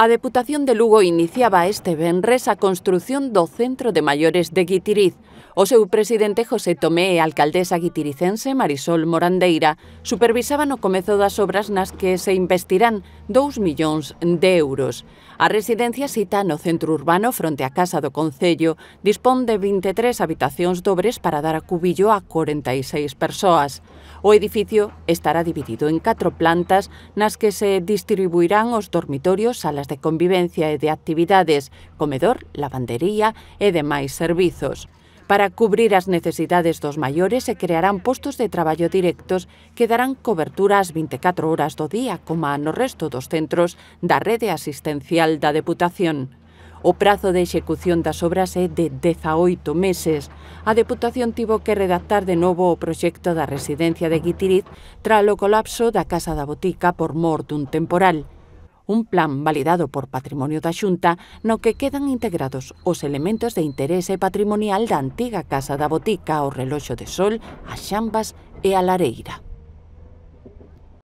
A Deputación de Lugo iniciaba este venres a construción do Centro de Maiores de Guitiriz. O seu presidente José Tomé e a alcaldesa guitiricense Marisol Morandeira supervisaban o comezo das obras nas que se investirán 2 millóns de euros. A residencia cita no centro urbano fronte á Casa do Concello dispón de 23 habitacións dobres para dar a cubillo a 46 persoas. O edificio estará dividido en catro plantas nas que se distribuirán os dormitorios, salas de convivencia e de actividades, comedor, lavandería e demais servizos. Para cubrir as necesidades dos maiores se crearán postos de traballo directos que darán cobertura ás 24 horas do día, como no resto dos centros da rede asistencial da Deputación. O prazo de execución das obras é de 18 meses. A Deputación tivo que redactar de novo o proxecto da residencia de Guitiriz tras o colapso da Casa da Botica por mor dun temporal un plan validado por Patrimonio da Xunta no que quedan integrados os elementos de interese patrimonial da antiga Casa da Botica, o reloxo de sol, as xambas e a lareira.